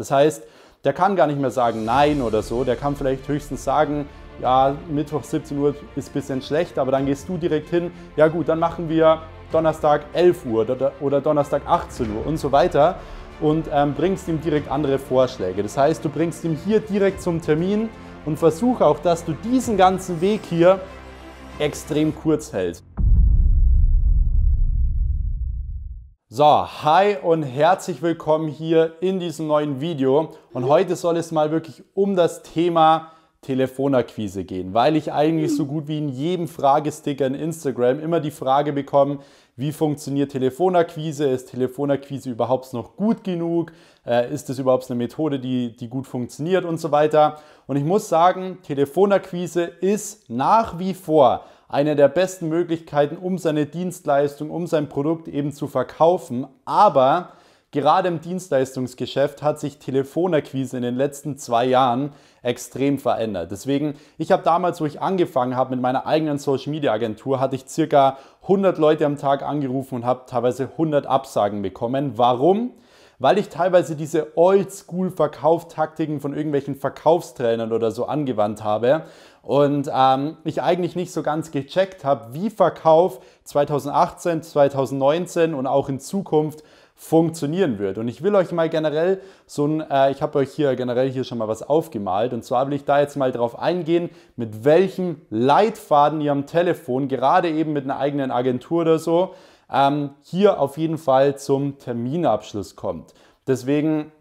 Das heißt, der kann gar nicht mehr sagen Nein oder so. Der kann vielleicht höchstens sagen, ja, Mittwoch 17 Uhr ist ein bisschen schlecht, aber dann gehst du direkt hin. Ja gut, dann machen wir Donnerstag 11 Uhr oder Donnerstag 18 Uhr und so weiter und ähm, bringst ihm direkt andere Vorschläge. Das heißt, du bringst ihm hier direkt zum Termin und versuch auch, dass du diesen ganzen Weg hier extrem kurz hältst. So, hi und herzlich willkommen hier in diesem neuen Video. Und heute soll es mal wirklich um das Thema Telefonakquise gehen, weil ich eigentlich so gut wie in jedem Fragesticker in Instagram immer die Frage bekomme, wie funktioniert Telefonakquise? Ist Telefonakquise überhaupt noch gut genug? Äh, ist es überhaupt eine Methode, die, die gut funktioniert und so weiter? Und ich muss sagen, Telefonakquise ist nach wie vor eine der besten Möglichkeiten, um seine Dienstleistung, um sein Produkt eben zu verkaufen. Aber gerade im Dienstleistungsgeschäft hat sich Telefonakquise in den letzten zwei Jahren extrem verändert. Deswegen, ich habe damals, wo ich angefangen habe mit meiner eigenen Social Media Agentur, hatte ich circa 100 Leute am Tag angerufen und habe teilweise 100 Absagen bekommen. Warum? weil ich teilweise diese Oldschool-Verkauftaktiken von irgendwelchen Verkaufstrainern oder so angewandt habe und ähm, ich eigentlich nicht so ganz gecheckt habe, wie Verkauf 2018, 2019 und auch in Zukunft funktionieren wird. Und ich will euch mal generell so ein, äh, ich habe euch hier generell hier schon mal was aufgemalt und zwar will ich da jetzt mal drauf eingehen, mit welchem Leitfaden ihr am Telefon, gerade eben mit einer eigenen Agentur oder so, ähm, hier auf jeden Fall zum Terminabschluss kommt. Deswegen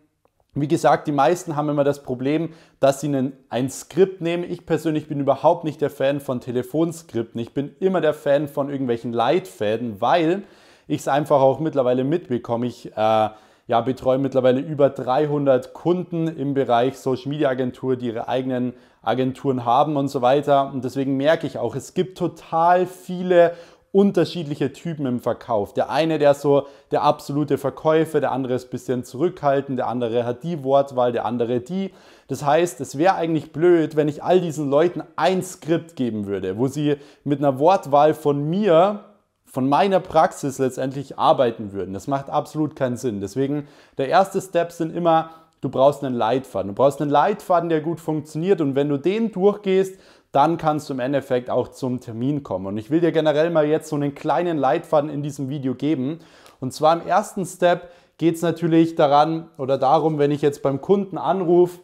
wie gesagt, die meisten haben immer das Problem, dass sie einen, ein Skript nehmen. Ich persönlich bin überhaupt nicht der Fan von Telefonskripten. Ich bin immer der Fan von irgendwelchen Leitfäden, weil ich es einfach auch mittlerweile mitbekomme. Ich äh, ja, betreue mittlerweile über 300 Kunden im Bereich Social Media Agentur, die ihre eigenen Agenturen haben und so weiter. Und deswegen merke ich auch, es gibt total viele unterschiedliche Typen im Verkauf. Der eine, der so der absolute Verkäufer, der andere ist ein bisschen zurückhaltend, der andere hat die Wortwahl, der andere die. Das heißt, es wäre eigentlich blöd, wenn ich all diesen Leuten ein Skript geben würde, wo sie mit einer Wortwahl von mir von meiner Praxis letztendlich arbeiten würden. Das macht absolut keinen Sinn. Deswegen, der erste Step sind immer, du brauchst einen Leitfaden. Du brauchst einen Leitfaden, der gut funktioniert und wenn du den durchgehst, dann kannst du im Endeffekt auch zum Termin kommen. Und ich will dir generell mal jetzt so einen kleinen Leitfaden in diesem Video geben. Und zwar im ersten Step geht es natürlich daran oder darum, wenn ich jetzt beim Kunden anrufe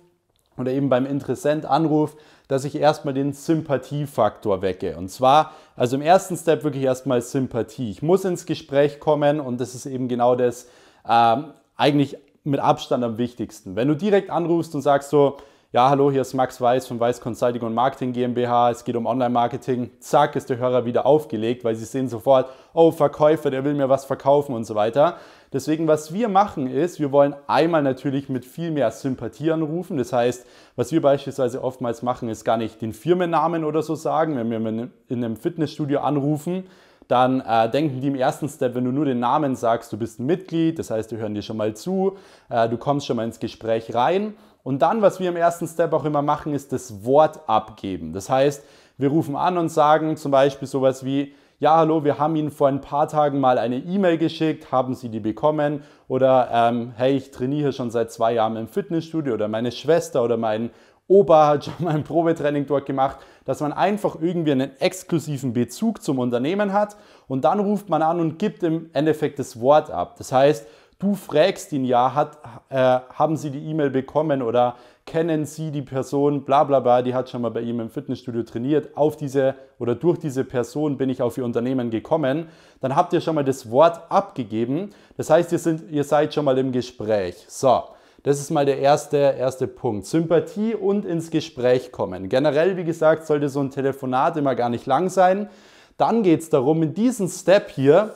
oder eben beim Interessent anrufe, dass ich erstmal den Sympathiefaktor wecke. Und zwar, also im ersten Step wirklich erstmal Sympathie. Ich muss ins Gespräch kommen und das ist eben genau das ähm, eigentlich mit Abstand am wichtigsten. Wenn du direkt anrufst und sagst so, ja, hallo, hier ist Max Weiß von Weiß Consulting und Marketing GmbH. Es geht um Online-Marketing. Zack, ist der Hörer wieder aufgelegt, weil sie sehen sofort, oh, Verkäufer, der will mir was verkaufen und so weiter. Deswegen, was wir machen, ist, wir wollen einmal natürlich mit viel mehr Sympathie anrufen. Das heißt, was wir beispielsweise oftmals machen, ist gar nicht den Firmennamen oder so sagen. Wenn wir in einem Fitnessstudio anrufen, dann äh, denken die im ersten Step, wenn du nur den Namen sagst, du bist ein Mitglied, das heißt, die hören dir schon mal zu, äh, du kommst schon mal ins Gespräch rein und dann, was wir im ersten Step auch immer machen, ist das Wort abgeben. Das heißt, wir rufen an und sagen zum Beispiel sowas wie, ja, hallo, wir haben Ihnen vor ein paar Tagen mal eine E-Mail geschickt, haben Sie die bekommen? Oder, ähm, hey, ich trainiere schon seit zwei Jahren im Fitnessstudio oder meine Schwester oder mein Opa hat schon mal ein Probetraining dort gemacht, dass man einfach irgendwie einen exklusiven Bezug zum Unternehmen hat und dann ruft man an und gibt im Endeffekt das Wort ab. Das heißt, Du fragst ihn ja, hat, äh, haben Sie die E-Mail bekommen oder kennen Sie die Person, bla bla bla, die hat schon mal bei ihm im Fitnessstudio trainiert, auf diese oder durch diese Person bin ich auf Ihr Unternehmen gekommen, dann habt ihr schon mal das Wort abgegeben. Das heißt, ihr, sind, ihr seid schon mal im Gespräch. So, das ist mal der erste, erste Punkt. Sympathie und ins Gespräch kommen. Generell, wie gesagt, sollte so ein Telefonat immer gar nicht lang sein. Dann geht es darum, in diesem Step hier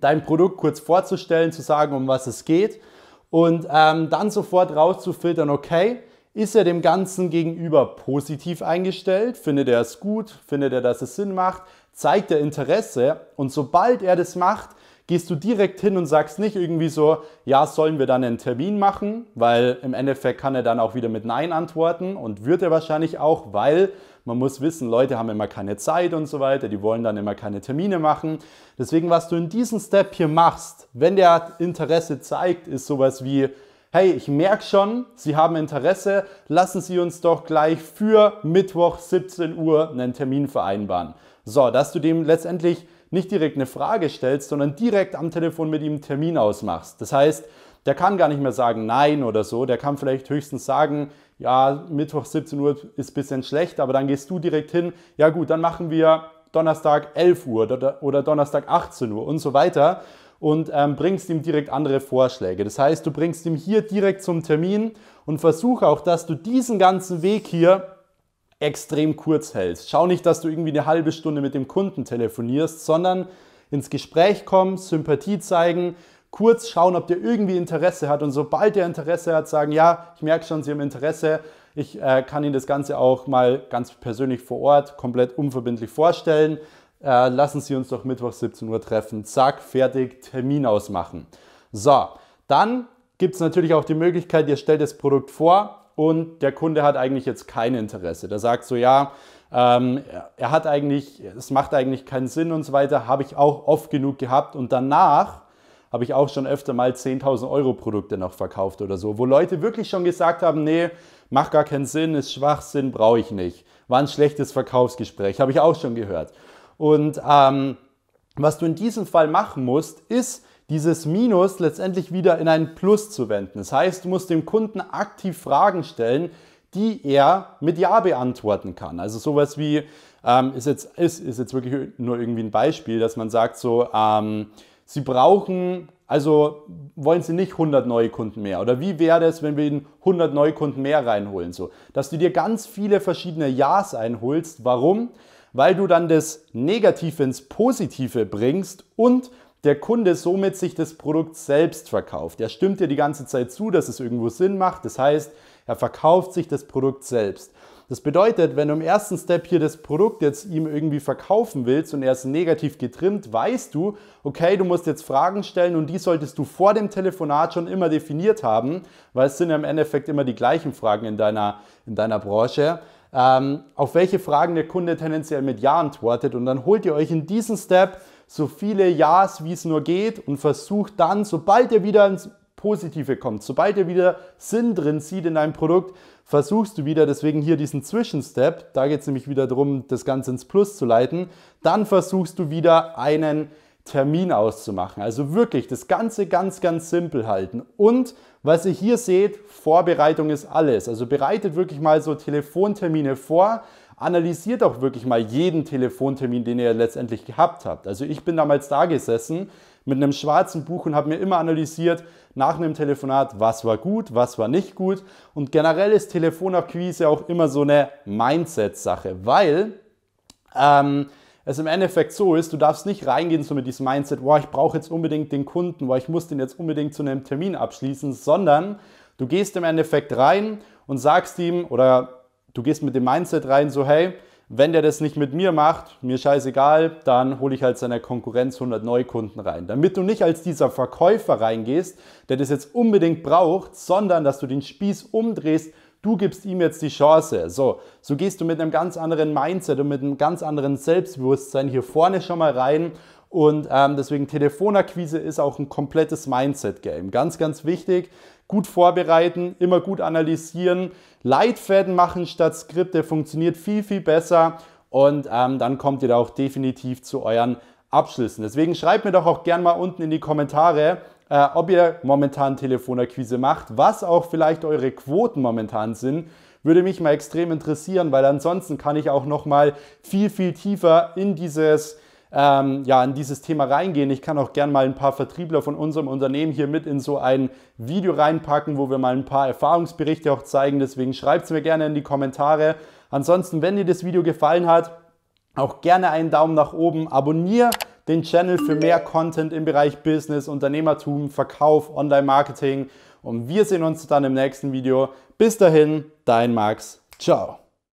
dein Produkt kurz vorzustellen, zu sagen, um was es geht und ähm, dann sofort rauszufiltern, okay, ist er dem Ganzen gegenüber positiv eingestellt? Findet er es gut? Findet er, dass es Sinn macht? Zeigt er Interesse? Und sobald er das macht, gehst du direkt hin und sagst nicht irgendwie so, ja, sollen wir dann einen Termin machen, weil im Endeffekt kann er dann auch wieder mit Nein antworten und wird er wahrscheinlich auch, weil man muss wissen, Leute haben immer keine Zeit und so weiter, die wollen dann immer keine Termine machen. Deswegen, was du in diesem Step hier machst, wenn der Interesse zeigt, ist sowas wie, hey, ich merke schon, Sie haben Interesse, lassen Sie uns doch gleich für Mittwoch 17 Uhr einen Termin vereinbaren. So, dass du dem letztendlich nicht direkt eine Frage stellst, sondern direkt am Telefon mit ihm einen Termin ausmachst. Das heißt, der kann gar nicht mehr sagen nein oder so, der kann vielleicht höchstens sagen, ja, Mittwoch 17 Uhr ist ein bisschen schlecht, aber dann gehst du direkt hin, ja gut, dann machen wir Donnerstag 11 Uhr oder Donnerstag 18 Uhr und so weiter und ähm, bringst ihm direkt andere Vorschläge. Das heißt, du bringst ihm hier direkt zum Termin und versuch auch, dass du diesen ganzen Weg hier extrem kurz hältst. Schau nicht, dass du irgendwie eine halbe Stunde mit dem Kunden telefonierst, sondern ins Gespräch kommen, Sympathie zeigen, kurz schauen, ob der irgendwie Interesse hat. Und sobald der Interesse hat, sagen, ja, ich merke schon, Sie haben Interesse. Ich äh, kann Ihnen das Ganze auch mal ganz persönlich vor Ort komplett unverbindlich vorstellen. Äh, lassen Sie uns doch Mittwoch 17 Uhr treffen. Zack, fertig, Termin ausmachen. So, dann gibt es natürlich auch die Möglichkeit, ihr stellt das Produkt vor, und der Kunde hat eigentlich jetzt kein Interesse. Der sagt so, ja, ähm, er hat eigentlich, es macht eigentlich keinen Sinn und so weiter, habe ich auch oft genug gehabt und danach habe ich auch schon öfter mal 10.000 Euro Produkte noch verkauft oder so, wo Leute wirklich schon gesagt haben, nee, macht gar keinen Sinn, ist Schwachsinn, brauche ich nicht. War ein schlechtes Verkaufsgespräch, habe ich auch schon gehört. Und ähm, was du in diesem Fall machen musst, ist, dieses Minus letztendlich wieder in ein Plus zu wenden. Das heißt, du musst dem Kunden aktiv Fragen stellen, die er mit Ja beantworten kann. Also sowas wie, ähm, ist, jetzt, ist, ist jetzt wirklich nur irgendwie ein Beispiel, dass man sagt so, ähm, Sie brauchen, also wollen Sie nicht 100 neue Kunden mehr? Oder wie wäre es, wenn wir Ihnen 100 neue Kunden mehr reinholen? So, dass du dir ganz viele verschiedene Ja's einholst. Warum? Weil du dann das Negative ins Positive bringst und der Kunde somit sich das Produkt selbst verkauft. Er stimmt dir die ganze Zeit zu, dass es irgendwo Sinn macht. Das heißt, er verkauft sich das Produkt selbst. Das bedeutet, wenn du im ersten Step hier das Produkt jetzt ihm irgendwie verkaufen willst und er ist negativ getrimmt, weißt du, okay, du musst jetzt Fragen stellen und die solltest du vor dem Telefonat schon immer definiert haben, weil es sind ja im Endeffekt immer die gleichen Fragen in deiner, in deiner Branche. Ähm, auf welche Fragen der Kunde tendenziell mit Ja antwortet und dann holt ihr euch in diesem Step so viele Ja's, wie es nur geht und versuch dann, sobald ihr wieder ins Positive kommt, sobald ihr wieder Sinn drin sieht in deinem Produkt, versuchst du wieder, deswegen hier diesen Zwischenstep, da geht es nämlich wieder darum, das Ganze ins Plus zu leiten, dann versuchst du wieder einen Termin auszumachen. Also wirklich das Ganze ganz, ganz simpel halten. Und was ihr hier seht, Vorbereitung ist alles. Also bereitet wirklich mal so Telefontermine vor, Analysiert auch wirklich mal jeden Telefontermin, den ihr letztendlich gehabt habt. Also ich bin damals da gesessen mit einem schwarzen Buch und habe mir immer analysiert nach einem Telefonat, was war gut, was war nicht gut. Und generell ist Telefonakquise auch immer so eine Mindset-Sache, weil ähm, es im Endeffekt so ist, du darfst nicht reingehen so mit diesem Mindset, boah, ich brauche jetzt unbedingt den Kunden, boah, ich muss den jetzt unbedingt zu einem Termin abschließen, sondern du gehst im Endeffekt rein und sagst ihm oder Du gehst mit dem Mindset rein, so hey, wenn der das nicht mit mir macht, mir scheißegal, dann hole ich halt seiner Konkurrenz 100 Neukunden rein. Damit du nicht als dieser Verkäufer reingehst, der das jetzt unbedingt braucht, sondern dass du den Spieß umdrehst, du gibst ihm jetzt die Chance. So, so gehst du mit einem ganz anderen Mindset und mit einem ganz anderen Selbstbewusstsein hier vorne schon mal rein und ähm, deswegen Telefonakquise ist auch ein komplettes Mindset-Game. Ganz, ganz wichtig. Gut vorbereiten, immer gut analysieren, Leitfäden machen statt Skripte funktioniert viel, viel besser. Und ähm, dann kommt ihr da auch definitiv zu euren Abschlüssen. Deswegen schreibt mir doch auch gerne mal unten in die Kommentare, äh, ob ihr momentan Telefonakquise macht, was auch vielleicht eure Quoten momentan sind. Würde mich mal extrem interessieren, weil ansonsten kann ich auch noch mal viel, viel tiefer in dieses ähm, ja, in dieses Thema reingehen. Ich kann auch gerne mal ein paar Vertriebler von unserem Unternehmen hier mit in so ein Video reinpacken, wo wir mal ein paar Erfahrungsberichte auch zeigen. Deswegen schreibt es mir gerne in die Kommentare. Ansonsten, wenn dir das Video gefallen hat, auch gerne einen Daumen nach oben. Abonniere den Channel für mehr Content im Bereich Business, Unternehmertum, Verkauf, Online-Marketing. Und wir sehen uns dann im nächsten Video. Bis dahin, dein Max. Ciao.